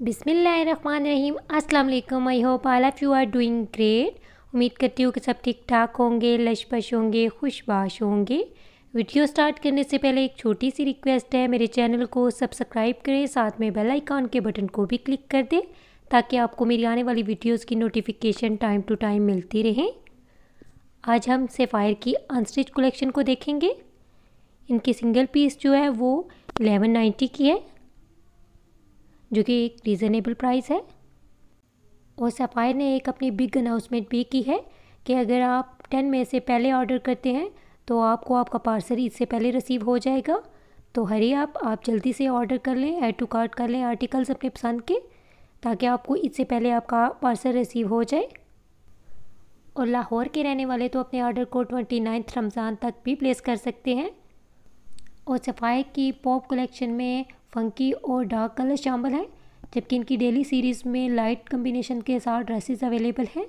बिसमीम् अल्लाम I hope all of you are doing great उम्मीद करती हूँ कि सब ठीक ठाक होंगे लशपश होंगे खुशबाश होंगे वीडियो स्टार्ट करने से पहले एक छोटी सी रिक्वेस्ट है मेरे चैनल को सब्सक्राइब करें साथ में बेल आइकॉन के बटन को भी क्लिक कर दें ताकि आपको मेरी आने वाली वीडियोस की नोटिफिकेशन टाइम टू टाइम मिलती रहें आज हम सेफायर की अनस्टिच कलेक्शन को देखेंगे इनकी सिंगल पीस जो है वो एलेवन की है जो कि एक रीज़नेबल प्राइस है और सफ़ायर ने एक अपनी बिग अनाउंसमेंट भी की है कि अगर आप टेन में से पहले ऑर्डर करते हैं तो आपको आपका पार्सल इससे पहले रिसीव हो जाएगा तो हरी आप आप जल्दी से ऑर्डर कर लें ऐड टू कार्ट कर लें आर्टिकल्स अपने पसंद के ताकि आपको इससे पहले आपका पार्सल रिसीव हो जाए और लाहौर के रहने वाले तो अपने ऑर्डर को ट्वेंटी नाइन्थ रमज़ान तक भी प्लेस कर सकते हैं और सफ़ाई की पॉप कलेक्शन में फंकी और डार्क कलर शामिल हैं जबकि इनकी डेली सीरीज़ में लाइट कम्बिनेशन के साथ ड्रेसेस अवेलेबल हैं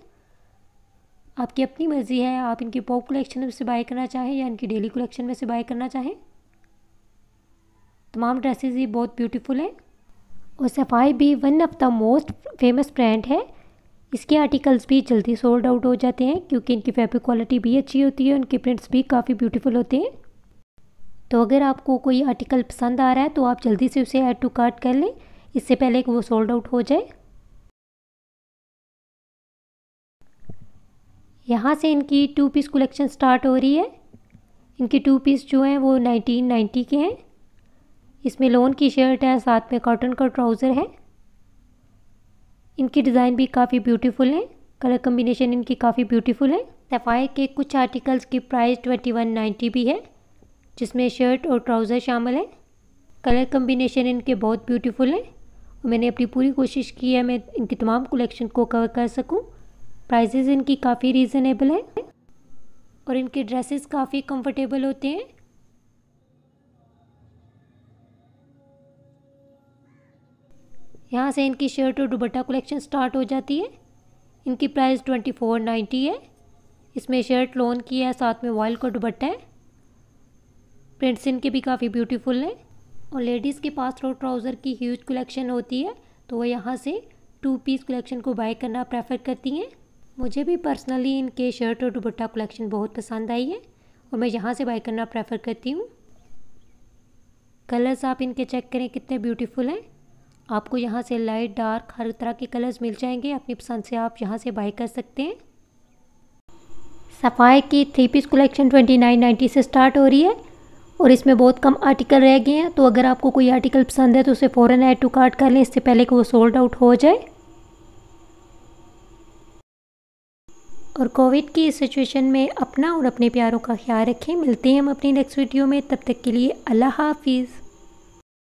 आपकी अपनी मर्ज़ी है आप इनके पॉप कलेक्शन में से बाय करना चाहें या इनकी डेली कलेक्शन में से बाय करना चाहें तमाम ड्रेसेस ये बहुत ब्यूटीफुल हैं और सफाई भी one of the most famous brand है इसके आर्टिकल्स भी जल्दी सोल्ड आउट हो जाते हैं क्योंकि इनकी फैब्रिक क्वालिटी भी अच्छी होती है उनके प्रिंट्स भी काफ़ी ब्यूटीफुल होते हैं तो अगर आपको कोई आर्टिकल पसंद आ रहा है तो आप जल्दी से उसे ऐड टू कार्ट कर लें इससे पहले कि वो सोल्ड आउट हो जाए यहाँ से इनकी टू पीस कलेक्शन स्टार्ट हो रही है इनके टू पीस जो हैं वो 1990 के हैं इसमें लोन की शर्ट है साथ में कॉटन का ट्राउज़र है इनकी डिज़ाइन भी काफ़ी ब्यूटीफुल है कलर कम्बिनेशन इनकी काफ़ी ब्यूटीफुल है सफ़ाई के कुछ आर्टिकल्स की प्राइस ट्वेंटी वन नाइन्टी भी है जिसमें शर्ट और ट्राउज़र शामिल है कलर कम्बिनेशन इनके बहुत ब्यूटीफुल है और मैंने अपनी पूरी कोशिश की है मैं इनकी तमाम कलेक्शन को कवर कर सकूं प्राइजेज़ इनकी काफ़ी रीज़नेबल है और इनके ड्रेसेस काफ़ी कंफर्टेबल होते हैं यहाँ से इनकी शर्ट और दुबट्टा कलेक्शन स्टार्ट हो जाती है इनकी प्राइस ट्वेंटी फोर नाइन्टी है इसमें शर्ट लोन की है साथ में वॉयल का दुबट्टा है प्रिंट्स इनके भी काफ़ी ब्यूटीफुल हैं और लेडीज़ के पास थ्रो ट्राउज़र की ह्यूज कलेक्शन होती है तो वह यहाँ से टू पीस कलेक्शन को बाय करना प्रेफर करती हैं मुझे भी पर्सनली इनके शर्ट और दुबट्टा कलेक्शन बहुत पसंद आई है और मैं यहाँ से बाय करना प्रेफर करती हूँ कलर्स आप इनके चेक करें कितने ब्यूटीफुल हैं आपको यहाँ से लाइट डार्क हर तरह के कलर्स मिल जाएंगे अपनी पसंद से आप यहाँ से बाय कर सकते हैं सफ़ाई की थ्री पीस कलेक्शन नाइन्टी से स्टार्ट हो रही है और इसमें बहुत कम आर्टिकल रह गए हैं तो अगर आपको कोई आर्टिकल पसंद है तो उसे फ़ौर ऐड टू कार्ट कर लें इससे पहले कि वो सोल्ड आउट हो जाए और कोविड की इस सिचुएशन में अपना और अपने प्यारों का ख्याल रखें मिलते हैं हम अपनी नेक्स्ट वीडियो में तब तक के लिए अल्लाह हाफिज़